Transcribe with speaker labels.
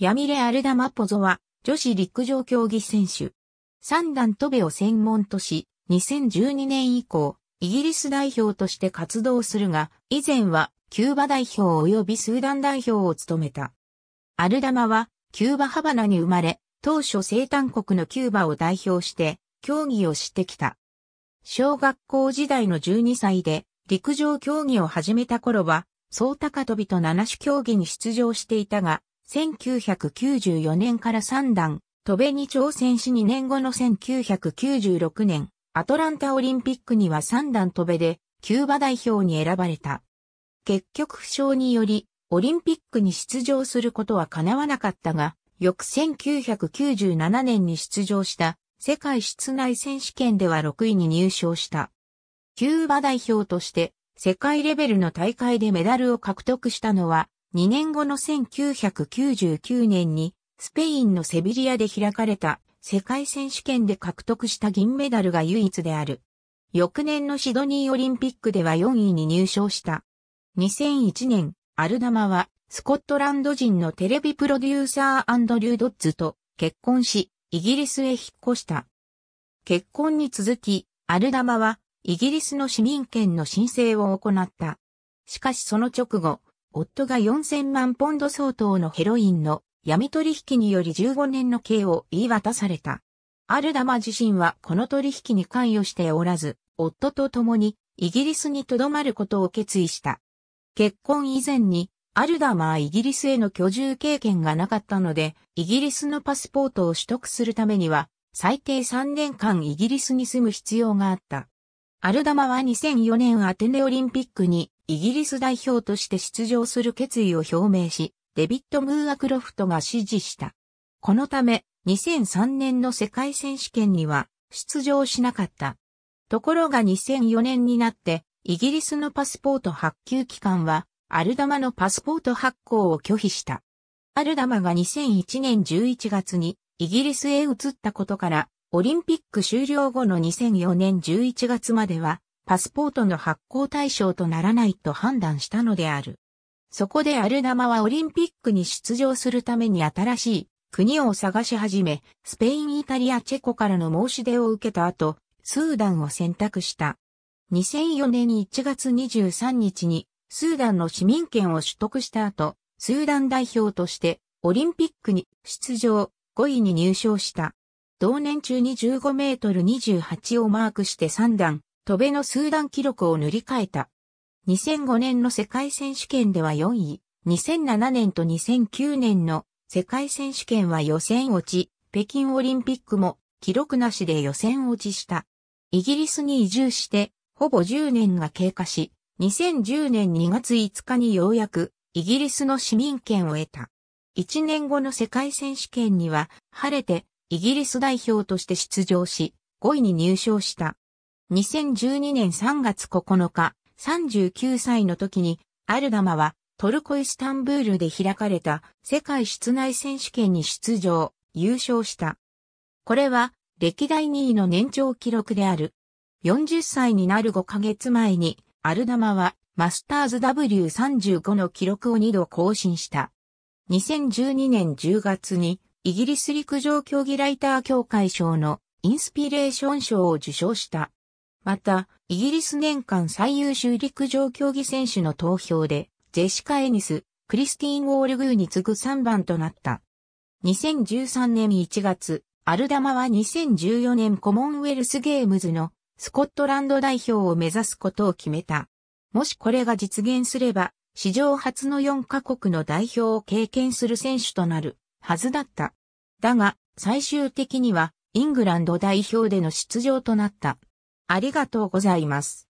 Speaker 1: ヤミレ・アルダマポゾは、女子陸上競技選手。三段飛べを専門とし、2012年以降、イギリス代表として活動するが、以前は、キューバ代表及びスーダン代表を務めた。アルダマは、キューバハバナに生まれ、当初生誕国のキューバを代表して、競技をしてきた。小学校時代の12歳で、陸上競技を始めた頃は、総高飛びと七種競技に出場していたが、1994年から3段、飛べに挑戦し2年後の1996年、アトランタオリンピックには3段飛べで、キューバ代表に選ばれた。結局負傷により、オリンピックに出場することは叶わなかったが、翌1997年に出場した世界室内選手権では6位に入賞した。キューバ代表として世界レベルの大会でメダルを獲得したのは2年後の1999年にスペインのセビリアで開かれた世界選手権で獲得した銀メダルが唯一である。翌年のシドニーオリンピックでは4位に入賞した。2001年、アルダマはスコットランド人のテレビプロデューサーアンドリュー・ドッズと結婚し、イギリスへ引っ越した。結婚に続き、アルダマはイギリスの市民権の申請を行った。しかしその直後、夫が4000万ポンド相当のヘロインの闇取引により15年の刑を言い渡された。アルダマ自身はこの取引に関与しておらず、夫と共にイギリスに留まることを決意した。結婚以前にアルダマはイギリスへの居住経験がなかったので、イギリスのパスポートを取得するためには、最低3年間イギリスに住む必要があった。アルダマは2004年アテネオリンピックにイギリス代表として出場する決意を表明し、デビッド・ムーアクロフトが支持した。このため、2003年の世界選手権には出場しなかった。ところが2004年になって、イギリスのパスポート発給機関は、アルダマのパスポート発行を拒否した。アルダマが2001年11月にイギリスへ移ったことから、オリンピック終了後の2004年11月までは、パスポートの発行対象とならないと判断したのである。そこでアルダマはオリンピックに出場するために新しい国を探し始め、スペイン、イタリア、チェコからの申し出を受けた後、スーダンを選択した。2004年1月23日に、スーダンの市民権を取得した後、スーダン代表として、オリンピックに出場、5位に入賞した。同年中に15メートル28をマークして3段、戸辺の数段記録を塗り替えた。2005年の世界選手権では4位、2007年と2009年の世界選手権は予選落ち、北京オリンピックも記録なしで予選落ちした。イギリスに移住して、ほぼ10年が経過し、2010年2月5日にようやくイギリスの市民権を得た。1年後の世界選手権には晴れてイギリス代表として出場し、5位に入賞した。2012年3月9日、39歳の時に、アルダマはトルコイスタンブールで開かれた世界室内選手権に出場、優勝した。これは歴代2位の年長記録である。40歳になる5ヶ月前に、アルダマはマスターズ W35 の記録を2度更新した。2012年10月にイギリス陸上競技ライター協会賞のインスピレーション賞を受賞した。また、イギリス年間最優秀陸上競技選手の投票で、ジェシカ・エニス、クリスティーン・ウォールグーに次ぐ3番となった。2013年1月、アルダマは2014年コモンウェルスゲームズのスコットランド代表を目指すことを決めた。もしこれが実現すれば、史上初の4カ国の代表を経験する選手となるはずだった。だが、最終的にはイングランド代表での出場となった。ありがとうございます。